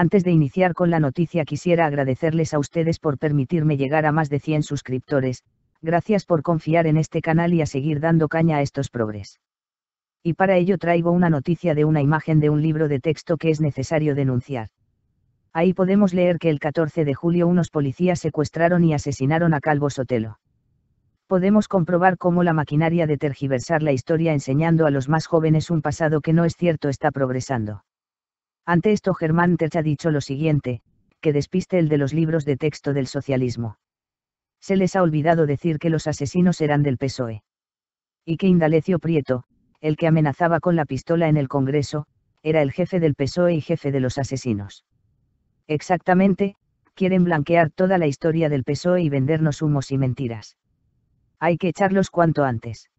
Antes de iniciar con la noticia quisiera agradecerles a ustedes por permitirme llegar a más de 100 suscriptores, gracias por confiar en este canal y a seguir dando caña a estos progres. Y para ello traigo una noticia de una imagen de un libro de texto que es necesario denunciar. Ahí podemos leer que el 14 de julio unos policías secuestraron y asesinaron a Calvo Sotelo. Podemos comprobar cómo la maquinaria de tergiversar la historia enseñando a los más jóvenes un pasado que no es cierto está progresando ante esto Germán Terch ha dicho lo siguiente, que despiste el de los libros de texto del socialismo. Se les ha olvidado decir que los asesinos eran del PSOE. Y que Indalecio Prieto, el que amenazaba con la pistola en el Congreso, era el jefe del PSOE y jefe de los asesinos. Exactamente, quieren blanquear toda la historia del PSOE y vendernos humos y mentiras. Hay que echarlos cuanto antes.